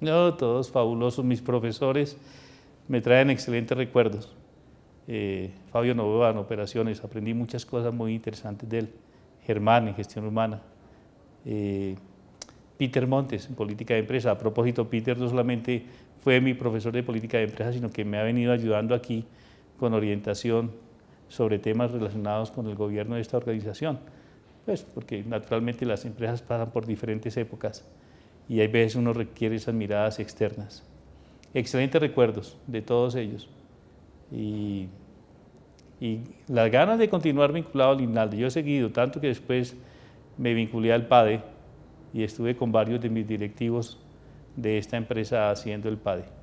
No, todos fabulosos, mis profesores me traen excelentes recuerdos. Eh, Fabio Novoa en operaciones, aprendí muchas cosas muy interesantes de él. Germán en gestión humana. Eh, Peter Montes en política de empresa. A propósito, Peter no solamente fue mi profesor de política de empresa, sino que me ha venido ayudando aquí con orientación sobre temas relacionados con el gobierno de esta organización. Pues porque naturalmente las empresas pasan por diferentes épocas y hay veces uno requiere esas miradas externas. Excelentes recuerdos de todos ellos. Y, y las ganas de continuar vinculado al INALDE. Yo he seguido, tanto que después me vinculé al PADE y estuve con varios de mis directivos de esta empresa haciendo el PADE.